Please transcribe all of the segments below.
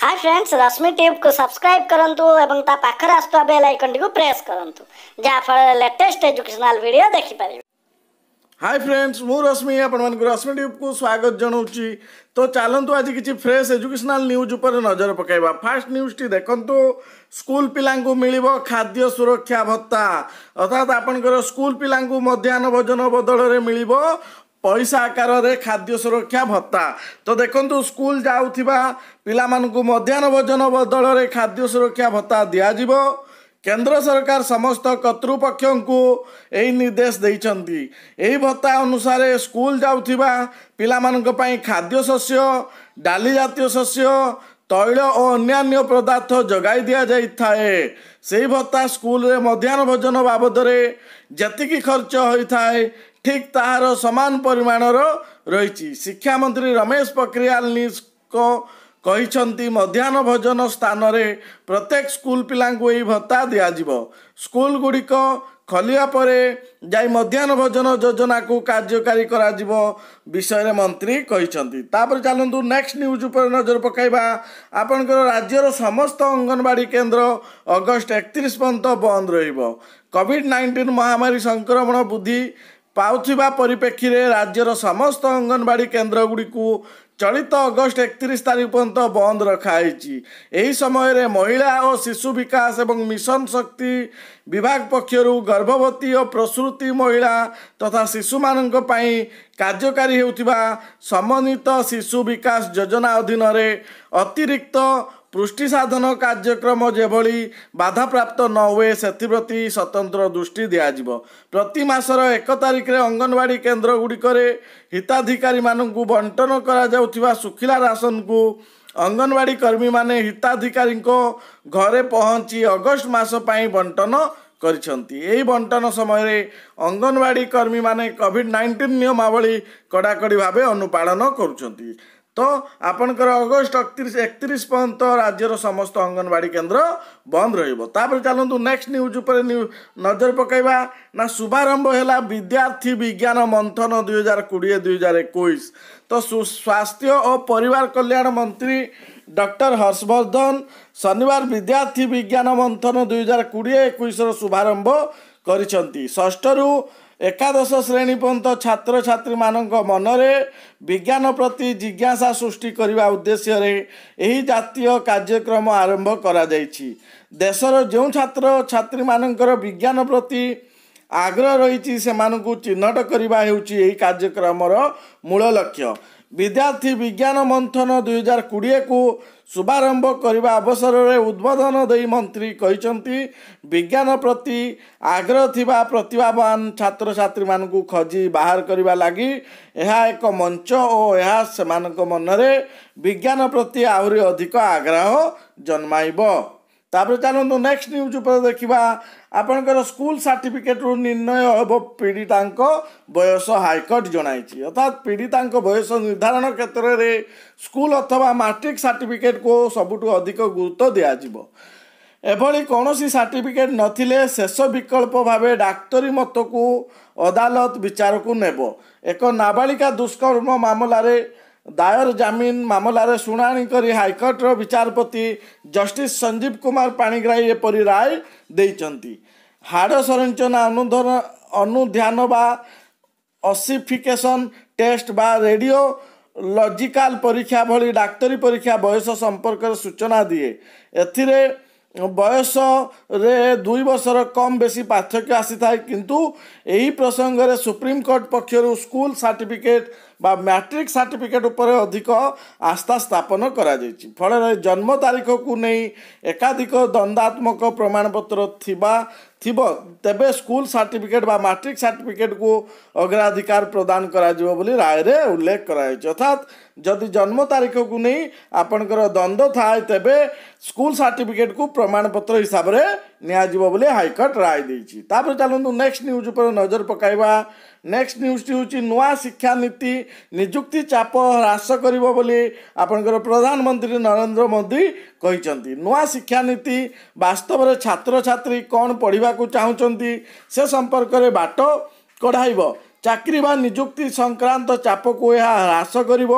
high friends Rashmi ଟିଭ୍କୁ subscribe କରନ୍ତୁ ଏବଂ ତା ପାଖରେ ଆସୁଥିବା ବେଲ୍ ଆଇକନ୍ଟିକୁ ପ୍ରେସ୍ କରନ୍ତୁ ଯାହାଫଳରେ ଲେଟେଷ୍ଟ ଏଜୁକେସନାଲ୍ ଭିଡ଼ିଓ ଦେଖିପାରିବେ ହାଇ ଫ୍ରେଣ୍ଡସ୍ ମୁଁ ରଶ୍ମି ଆପଣମାନଙ୍କୁ ରଶ୍ମି ଟିଭ୍କୁ ସ୍ୱାଗତ ଜଣାଉଛି ତ ଚାଲନ୍ତୁ ଆଜି କିଛି ଫ୍ରେଶ୍ ଏଜୁକେସନାଲ୍ ନ୍ୟୁଜ୍ ଉପରେ ନଜର ପକାଇବା ଫାର୍ଷ୍ଟ ନ୍ୟୁଜ୍ଟି ଦେଖନ୍ତୁ ସ୍କୁଲ ପିଲାଙ୍କୁ ମିଳିବ ଖାଦ୍ୟ ସୁରକ୍ଷା ଭତ୍ତା ଅର୍ଥାତ୍ ଆପଣଙ୍କର ସ୍କୁଲ ପିଲାଙ୍କୁ ମଧ୍ୟାହ୍ନ ଭୋଜନ ବଦଳରେ ମିଳିବ ପଇସା ଆକାରରେ ଖାଦ୍ୟ ସୁରକ୍ଷା ଭତ୍ତା ତ ଦେଖନ୍ତୁ ସ୍କୁଲ ଯାଉଥିବା ପିଲାମାନଙ୍କୁ ମଧ୍ୟାହ୍ନ ଭୋଜନ ବଦଳରେ ଖାଦ୍ୟ ସୁରକ୍ଷା ଭତ୍ତା ଦିଆଯିବ କେନ୍ଦ୍ର ସରକାର ସମସ୍ତ କର୍ତ୍ତୃପକ୍ଷଙ୍କୁ ଏହି ନିର୍ଦ୍ଦେଶ ଦେଇଛନ୍ତି ଏହି ଭତ୍ତା ଅନୁସାରେ ସ୍କୁଲ ଯାଉଥିବା ପିଲାମାନଙ୍କ ପାଇଁ ଖାଦ୍ୟ ଶସ୍ୟ ଡାଲି ଜାତୀୟ ଶସ୍ୟ ତୈଳ ଓ ଅନ୍ୟାନ୍ୟ ପଦାର୍ଥ ଯୋଗାଇ ଦିଆଯାଇଥାଏ ସେହି ଭତ୍ତା ସ୍କୁଲରେ ମଧ୍ୟାହ୍ନ ଭୋଜନ ବାବଦରେ ଯେତିକି ଖର୍ଚ୍ଚ ହୋଇଥାଏ ଠିକ୍ ତାହାର ସମାନ ପରିମାଣର ରହିଛି ଶିକ୍ଷାମନ୍ତ୍ରୀ ରମେଶ ପୋଖରିଆଲ ନିଜଙ୍କ କହିଛନ୍ତି ମଧ୍ୟାହ୍ନ ଭୋଜନ ସ୍ଥାନରେ ପ୍ରତ୍ୟେକ ସ୍କୁଲ ପିଲାଙ୍କୁ ଏହି ଭତ୍ତା ଦିଆଯିବ ସ୍କୁଲ ଗୁଡ଼ିକ ଖୋଲିବା ପରେ ଯାଇ ମଧ୍ୟାହ୍ନ ଭୋଜନ ଯୋଜନାକୁ କାର୍ଯ୍ୟକାରୀ କରାଯିବ ବିଷୟରେ ମନ୍ତ୍ରୀ କହିଛନ୍ତି ତାପରେ ଚାଲନ୍ତୁ ନେକ୍ସଟ ନ୍ୟୁଜ୍ ଉପରେ ନଜର ପକାଇବା ଆପଣଙ୍କର ରାଜ୍ୟର ସମସ୍ତ ଅଙ୍ଗନବାଡ଼ି କେନ୍ଦ୍ର ଅଗଷ୍ଟ ଏକତିରିଶ ପର୍ଯ୍ୟନ୍ତ ବନ୍ଦ ରହିବ କୋଭିଡ଼୍ ନାଇଣ୍ଟିନ୍ ମହାମାରୀ ସଂକ୍ରମଣ ବୃଦ୍ଧି ପାଉଥିବା ପରିପ୍ରେକ୍ଷୀରେ ରାଜ୍ୟର ସମସ୍ତ ଅଙ୍ଗନବାଡ଼ି କେନ୍ଦ୍ରଗୁଡ଼ିକୁ ଚଳିତ ଅଗଷ୍ଟ ଏକତିରିଶ ତାରିଖ ପର୍ଯ୍ୟନ୍ତ ବନ୍ଦ ରଖାଯାଇଛି ଏହି ସମୟରେ ମହିଳା ଓ ଶିଶୁ ବିକାଶ ଏବଂ ମିଶନ ଶକ୍ତି ବିଭାଗ ପକ୍ଷରୁ ଗର୍ଭବତୀ ଓ ପ୍ରସୂତି ମହିଳା ତଥା ଶିଶୁମାନଙ୍କ ପାଇଁ କାର୍ଯ୍ୟକାରୀ ହେଉଥିବା ସମନ୍ୱିତ ଶିଶୁ ବିକାଶ ଯୋଜନା ଅଧୀନରେ ଅତିରିକ୍ତ ପୃଷ୍ଟି ସାଧନ କାର୍ଯ୍ୟକ୍ରମ ଯେଭଳି ବାଧାପ୍ରାପ୍ତ ନ ହୁଏ ସେଥିପ୍ରତି ସ୍ୱତନ୍ତ୍ର ଦୃଷ୍ଟି ଦିଆଯିବ ପ୍ରତି ମାସର ଏକ ତାରିଖରେ ଅଙ୍ଗନବାଡ଼ି କେନ୍ଦ୍ର ଗୁଡ଼ିକରେ ହିତାଧିକାରୀମାନଙ୍କୁ ବଣ୍ଟନ କରାଯାଉଥିବା ଶୁଖିଲା ରାସନକୁ ଅଙ୍ଗନବାଡ଼ି କର୍ମୀମାନେ ହିତାଧିକାରୀଙ୍କ ଘରେ ପହଞ୍ଚି ଅଗଷ୍ଟ ମାସ ପାଇଁ ବଣ୍ଟନ କରିଛନ୍ତି ଏହି ବଣ୍ଟନ ସମୟରେ ଅଙ୍ଗନବାଡ଼ି କର୍ମୀମାନେ କୋଭିଡ଼ ନାଇଣ୍ଟିନ୍ ନିୟମାବଳୀ କଡ଼ାକଡ଼ି ଭାବେ ଅନୁପାଳନ କରୁଛନ୍ତି ତ ଆପଣଙ୍କର ଅଗଷ୍ଟ ଅକତିରିଶ ଏକତିରିଶ ପର୍ଯ୍ୟନ୍ତ ରାଜ୍ୟର ସମସ୍ତ ଅଙ୍ଗନବାଡ଼ି କେନ୍ଦ୍ର ବନ୍ଦ ରହିବ ତାପରେ ଚାଲନ୍ତୁ ନେକ୍ସଟ ନ୍ୟୁଜ୍ ଉପରେ ନଜର ପକାଇବା ନା ଶୁଭାରମ୍ଭ ହେଲା ବିଦ୍ୟାର୍ଥୀ ବିଜ୍ଞାନ ମନ୍ଥନ ଦୁଇହଜାର କୋଡ଼ିଏ ଦୁଇହଜାର ଏକୋଇଶ ତ ସ୍ୱାସ୍ଥ୍ୟ ଓ ପରିବାର କଲ୍ୟାଣ ମନ୍ତ୍ରୀ ଡକ୍ଟର ହର୍ଷବର୍ଦ୍ଧନ ଶନିବାର ବିଦ୍ୟାର୍ଥୀ ବିଜ୍ଞାନ ମନ୍ଥନ ଦୁଇହଜାର କୋଡ଼ିଏ ଏକୋଇଶର ଶୁଭାରମ୍ଭ କରିଛନ୍ତି ଷଷ୍ଠରୁ ଏକାଦଶ ଶ୍ରେଣୀ ପର୍ଯ୍ୟନ୍ତ ଛାତ୍ରଛାତ୍ରୀମାନଙ୍କ ମନରେ ବିଜ୍ଞାନ ପ୍ରତି ଜିଜ୍ଞାସା ସୃଷ୍ଟି କରିବା ଉଦ୍ଦେଶ୍ୟରେ ଏହି ଜାତୀୟ କାର୍ଯ୍ୟକ୍ରମ ଆରମ୍ଭ କରାଯାଇଛି ଦେଶର ଯେଉଁ ଛାତ୍ର ଛାତ୍ରୀମାନଙ୍କର ବିଜ୍ଞାନ ପ୍ରତି ଆଗ୍ରହ ରହିଛି ସେମାନଙ୍କୁ ଚିହ୍ନଟ କରିବା ହେଉଛି ଏହି କାର୍ଯ୍ୟକ୍ରମର ମୂଳ ଲକ୍ଷ୍ୟ ବିଦ୍ୟାର୍ଥୀ ବିଜ୍ଞାନ ମନ୍ଥନ ଦୁଇହଜାର କୋଡ଼ିଏକୁ ଶୁଭାରମ୍ଭ କରିବା ଅବସରରେ ଉଦ୍ବୋଧନ ଦେଇ ମନ୍ତ୍ରୀ କହିଛନ୍ତି ବିଜ୍ଞାନ ପ୍ରତି ଆଗ୍ରହ ଥିବା ପ୍ରତିଭାବାନ ଛାତ୍ରଛାତ୍ରୀମାନଙ୍କୁ ଖୋଜି ବାହାର କରିବା ଲାଗି ଏହା ଏକ ମଞ୍ଚ ଓ ଏହା ସେମାନଙ୍କ ମନରେ ବିଜ୍ଞାନ ପ୍ରତି ଆହୁରି ଅଧିକ ଆଗ୍ରହ ଜନ୍ମାଇବ ତାପରେ ଜାଣନ୍ତୁ ନେକ୍ସଟ ନ୍ୟୁଜ୍ ଉପରେ ଦେଖିବା ଆପଣଙ୍କର ସ୍କୁଲ ସାର୍ଟିଫିକେଟରୁ ନିର୍ଣ୍ଣୟ ହେବ ପୀଡ଼ିତାଙ୍କ ବୟସ ହାଇକୋର୍ଟ ଜଣାଇଛି ଅର୍ଥାତ୍ ପୀଡ଼ିତାଙ୍କ ବୟସ ନିର୍ଦ୍ଧାରଣ କ୍ଷେତ୍ରରେ ସ୍କୁଲ ଅଥବା ମାଟ୍ରିକ ସାର୍ଟିଫିକେଟକୁ ସବୁଠୁ ଅଧିକ ଗୁରୁତ୍ୱ ଦିଆଯିବ ଏଭଳି କୌଣସି ସାର୍ଟିଫିକେଟ୍ ନଥିଲେ ଶେଷ ବିକଳ୍ପ ଭାବେ ଡାକ୍ତରୀ ମତକୁ ଅଦାଲତ ବିଚାରକୁ ନେବ ଏକ ନାବାଳିକା ଦୁଷ୍କର୍ମ ମାମଲାରେ दायर जामिन ममल शुना हाइकोर्ट्र विचारपति जस्टिस संजीव कुमार पाग्राहीपरि राय दिन्छ हाड संरञ्चना अनुध अनुधानफिकेसन टेस्ट बा रेडियो बाजिकल परीक्षा भली डाक्तरी परीक्षा बयस सम्पर्क सूचना दिए दिएर बयस र दुई वर्ष कम बेसी पार्थक्य आसिए कि यही प्रसङ्गले सुप्रिमकोर्ट पक्ष स्कुल सर्टिफिकेट ବା ମ୍ୟାଟ୍ରିକ୍ ସାର୍ଟିଫିକେଟ୍ ଉପରେ ଅଧିକ ଆସ୍ଥା ସ୍ଥାପନ କରାଯାଇଛି ଫଳରେ ଜନ୍ମ ତାରିଖକୁ ନେଇ ଏକାଧିକ ଦଣ୍ଡାତ୍ମକ ପ୍ରମାଣପତ୍ର ଥିବା ଥିବ ତେବେ ସ୍କୁଲ ସାର୍ଟିଫିକେଟ୍ ବା ମାଟ୍ରିକ୍ ସାର୍ଟିଫିକେଟ୍କୁ ଅଗ୍ରାଧିକାର ପ୍ରଦାନ କରାଯିବ ବୋଲି ରାୟରେ ଉଲ୍ଲେଖ କରାଯାଇଛି ଅର୍ଥାତ୍ ଯଦି ଜନ୍ମ ତାରିଖକୁ ନେଇ ଆପଣଙ୍କର ଦ୍ୱନ୍ଦ୍ୱ ଥାଏ ତେବେ ସ୍କୁଲ ସାର୍ଟିଫିକେଟ୍କୁ ପ୍ରମାଣପତ୍ର ହିସାବରେ ନିଆଯିବ ବୋଲି ହାଇକୋର୍ଟ ରାୟ ଦେଇଛି ତାପରେ ଚାଲନ୍ତୁ ନେକ୍ସଟ ନ୍ୟୁଜ୍ ଉପରେ ନଜର ପକାଇବା ନେକ୍ସଟ ନ୍ୟୁଜ୍ଟି ହେଉଛି ନୂଆ ଶିକ୍ଷାନୀତି ନିଯୁକ୍ତି ଚାପ ହ୍ରାସ କରିବ ବୋଲି ଆପଣଙ୍କର ପ୍ରଧାନମନ୍ତ୍ରୀ ନରେନ୍ଦ୍ର ମୋଦି କହିଛନ୍ତି ନୂଆ ଶିକ୍ଷାନୀତି ବାସ୍ତବରେ ଛାତ୍ରଛାତ୍ରୀ କ'ଣ ପଢ଼ିବାକୁ ଚାହୁଁଛନ୍ତି ସେ ସମ୍ପର୍କରେ ବାଟ କଢ଼ାଇବ ଚାକିରି ବା ନିଯୁକ୍ତି ସଂକ୍ରାନ୍ତ ଚାପକୁ ଏହା ହ୍ରାସ କରିବ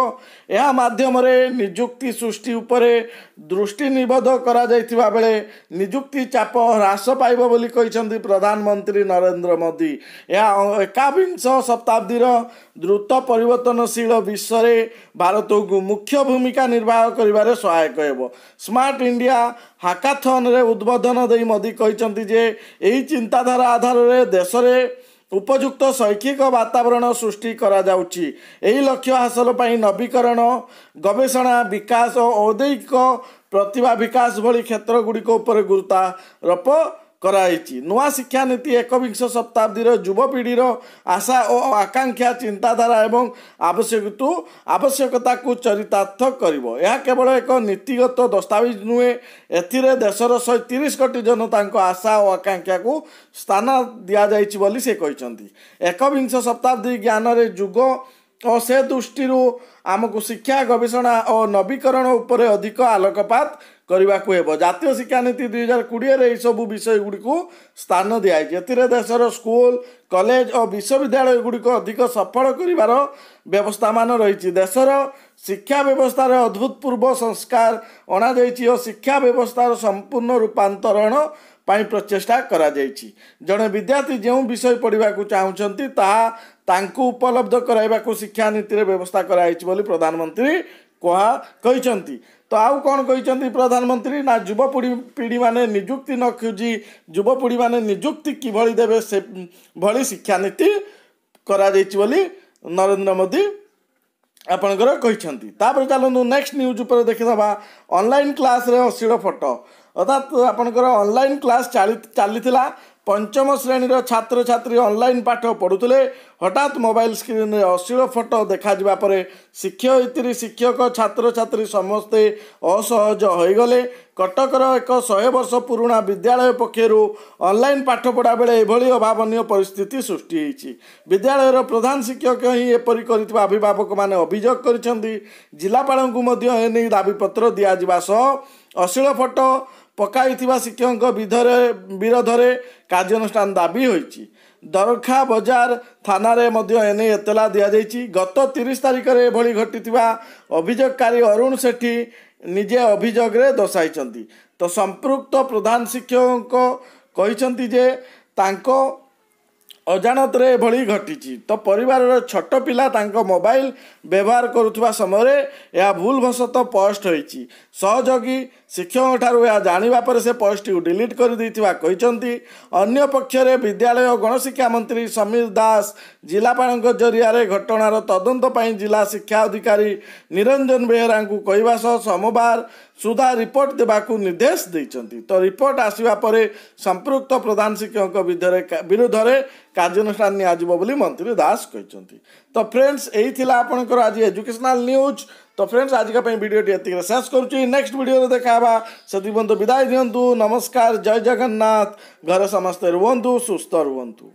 ଏହା ମାଧ୍ୟମରେ ନିଯୁକ୍ତି ସୃଷ୍ଟି ଉପରେ ଦୃଷ୍ଟି ନିବଦ୍ଧ କରାଯାଇଥିବା ବେଳେ ନିଯୁକ୍ତି ଚାପ ହ୍ରାସ ପାଇବ ବୋଲି କହିଛନ୍ତି ପ୍ରଧାନମନ୍ତ୍ରୀ ନରେନ୍ଦ୍ର ମୋଦି ଏହା ଏକାବିଂଶ ଶତାବ୍ଦୀର ଦ୍ରୁତ ପରିବର୍ତ୍ତନଶୀଳ ବିଶ୍ୱରେ ଭାରତକୁ ମୁଖ୍ୟ ଭୂମିକା ନିର୍ବାହ କରିବାରେ ସହାୟକ ହେବ ସ୍ମାର୍ଟ ଇଣ୍ଡିଆ ହାକାଥନରେ ଉଦ୍ବୋଧନ ଦେଇ ମୋଦି କହିଛନ୍ତି ଯେ ଏହି ଚିନ୍ତାଧାରା ଆଧାରରେ ଦେଶରେ ଉପଯୁକ୍ତ ଶୈକ୍ଷିକ ବାତାବରଣ ସୃଷ୍ଟି କରାଯାଉଛି ଏହି ଲକ୍ଷ୍ୟ ହାସଲ ପାଇଁ ନବୀକରଣ ଗବେଷଣା ବିକାଶ ଓ ଔଦ୍ୟୋଗିକ ପ୍ରତିଭା ବିକାଶ ଭଳି କ୍ଷେତ୍ର ଗୁଡ଼ିକ ଉପରେ ଗୁରୁତ୍ୱାରୋପ କରାଯାଇଛି ନୂଆ ଶିକ୍ଷାନୀତି ଏକବିଂଶ ଶତାବ୍ଦୀର ଯୁବପିଢ଼ିର ଆଶା ଓ ଆକାଂକ୍ଷା ଚିନ୍ତାଧାରା ଏବଂ ଆବଶ୍ୟକ ଆବଶ୍ୟକତାକୁ ଚରିତାର୍ଥ କରିବ ଏହା କେବଳ ଏକ ନୀତିଗତ ଦସ୍ତାବିଜ ନୁହେଁ ଏଥିରେ ଦେଶର ଶହେ ତିରିଶ କୋଟି ଜନତାଙ୍କ ଆଶା ଓ ଆକାଂକ୍ଷାକୁ ସ୍ଥାନ ଦିଆଯାଇଛି ବୋଲି ସେ କହିଛନ୍ତି ଏକବିଂଶ ଶତାବ୍ଦୀ ଜ୍ଞାନରେ ଯୁଗ ଓ ସେ ଦୃଷ୍ଟିରୁ ଆମକୁ ଶିକ୍ଷା ଗବେଷଣା ଓ ନବୀକରଣ ଉପରେ ଅଧିକ ଆଲୋକପାତ କରିବାକୁ ହେବ ଜାତୀୟ ଶିକ୍ଷାନୀତି ଦୁଇ ହଜାର କୋଡ଼ିଏରେ ଏହିସବୁ ବିଷୟଗୁଡ଼ିକୁ ସ୍ଥାନ ଦିଆଯାଇଛି ଏଥିରେ ଦେଶର ସ୍କୁଲ କଲେଜ ଓ ବିଶ୍ୱବିଦ୍ୟାଳୟ ଗୁଡ଼ିକ ଅଧିକ ସଫଳ କରିବାର ବ୍ୟବସ୍ଥାମାନ ରହିଛି ଦେଶର ଶିକ୍ଷା ବ୍ୟବସ୍ଥାରେ ଅଦ୍ଭୁତପୂର୍ବ ସଂସ୍କାର ଅଣାଯାଇଛି ଓ ଶିକ୍ଷା ବ୍ୟବସ୍ଥାର ସମ୍ପୂର୍ଣ୍ଣ ରୂପାନ୍ତରଣ प्रचेषा कर जड़े विद्यार्थी जो विषय पढ़ा चाहती उपलब्ध कराइवा शिक्षा नीति में व्यवस्था कराई प्रधानमंत्री कह तो आउ कौन कही प्रधानमंत्री ना जुवपीढ़ी पीढ़ी मैंने निजुक्ति न खोजी जुवपीढ़ी मैंने निजुक्ति किभली देवे से भि शिक्षा नीति कर नरेन्द्र मोदी आपणकर चलो नेक्स्ट न्यूज पर देखीदा अनलाइन क्लास अश्लील फटो ଅର୍ଥାତ୍ ଆପଣଙ୍କର ଅନଲାଇନ୍ କ୍ଲାସ୍ ଚାଲି ଚାଲିଥିଲା ପଞ୍ଚମ ଶ୍ରେଣୀର ଛାତ୍ରଛାତ୍ରୀ ଅନଲାଇନ୍ ପାଠ ପଢ଼ୁଥିଲେ ହଠାତ୍ ମୋବାଇଲ୍ ସ୍କ୍ରିନ୍ରେ ଅଶ୍ଳୀଳ ଫଟୋ ଦେଖାଯିବା ପରେ ଶିକ୍ଷୟିତ୍ରୀ ଶିକ୍ଷକ ଛାତ୍ରଛାତ୍ରୀ ସମସ୍ତେ ଅସହଜ ହୋଇଗଲେ କଟକର ଏକ ଶହେ ବର୍ଷ ପୁରୁଣା ବିଦ୍ୟାଳୟ ପକ୍ଷରୁ ଅନଲାଇନ୍ ପାଠ ପଢ଼ା ବେଳେ ଏଭଳି ଅଭାବନୀୟ ପରିସ୍ଥିତି ସୃଷ୍ଟି ହୋଇଛି ବିଦ୍ୟାଳୟର ପ୍ରଧାନ ଶିକ୍ଷକ ହିଁ ଏପରି କରିଥିବା ଅଭିଭାବକମାନେ ଅଭିଯୋଗ କରିଛନ୍ତି ଜିଲ୍ଲାପାଳଙ୍କୁ ମଧ୍ୟ ଏନେଇ ଦାବିପତ୍ର ଦିଆଯିବା ସହ ଅଶ୍ଳୀଳ ଫଟୋ ପକାଇଥିବା ଶିକ୍ଷକଙ୍କ ବିଧରେ ବିରୋଧରେ କାର୍ଯ୍ୟାନୁଷ୍ଠାନ ଦାବି ହୋଇଛି ଦରଖା ବଜାର ଥାନାରେ ମଧ୍ୟ ଏନେଇ ଏତଲା ଦିଆଯାଇଛି ଗତ ତିରିଶ ତାରିଖରେ ଏଭଳି ଘଟିଥିବା ଅଭିଯୋଗକାରୀ ଅରୁଣ ସେଠୀ ନିଜେ ଅଭିଯୋଗରେ ଦର୍ଶାଇଛନ୍ତି ତ ସମ୍ପୃକ୍ତ ପ୍ରଧାନ ଶିକ୍ଷକଙ୍କ କହିଛନ୍ତି ଯେ ତାଙ୍କ ଅଜାଣତରେ ଏଭଳି ଘଟିଛି ତ ପରିବାରର ଛୋଟ ପିଲା ତାଙ୍କ ମୋବାଇଲ ବ୍ୟବହାର କରୁଥିବା ସମୟରେ ଏହା ଭୁଲ ବଶତଃ ପୋଷ୍ଟ ହୋଇଛି ସହଯୋଗୀ ଶିକ୍ଷକଙ୍କ ଠାରୁ ଏହା ଜାଣିବା ପରେ ସେ ପୋଷ୍ଟଟିକୁ ଡିଲିଟ୍ କରିଦେଇଥିବା କହିଛନ୍ତି ଅନ୍ୟପକ୍ଷରେ ବିଦ୍ୟାଳୟ ଗଣଶିକ୍ଷା ମନ୍ତ୍ରୀ ସମୀର ଦାସ ଜିଲ୍ଲାପାଳଙ୍କ ଜରିଆରେ ଘଟଣାର ତଦନ୍ତ ପାଇଁ ଜିଲ୍ଲା ଶିକ୍ଷା ଅଧିକାରୀ ନିରଞ୍ଜନ ବେହେରାଙ୍କୁ କହିବା ସହ ସୋମବାର ସୁଦ୍ଧା ରିପୋର୍ଟ ଦେବାକୁ ନିର୍ଦ୍ଦେଶ ଦେଇଛନ୍ତି ତ ରିପୋର୍ଟ ଆସିବା ପରେ ସମ୍ପୃକ୍ତ ପ୍ରଧାନ ଶିକ୍ଷକଙ୍କ ବିରୁଦ୍ଧରେ କାର୍ଯ୍ୟାନୁଷ୍ଠାନ ନିଆଯିବ ବୋଲି ମନ୍ତ୍ରୀ ଦାସ କହିଛନ୍ତି ତ ଫ୍ରେଣ୍ଡସ୍ ଏଇ ଥିଲା ଆପଣଙ୍କର ଆଜି ଏଜୁକେସନାଲ୍ ନ୍ୟୁଜ୍ ତ ଫ୍ରେଣ୍ଡସ୍ ଆଜିକା ପାଇଁ ଭିଡ଼ିଓଟି ଏତିକିରେ ଶେଷ କରୁଛି ନେକ୍ସଟ ଭିଡ଼ିଓରେ ଦେଖାହେବା ସେଥିପର୍ଯ୍ୟନ୍ତ ବିଦାୟ ଦିଅନ୍ତୁ ନମସ୍କାର ଜୟ ଜଗନ୍ନାଥ ଘରେ ସମସ୍ତେ ରୁହନ୍ତୁ ସୁସ୍ଥ ରୁହନ୍ତୁ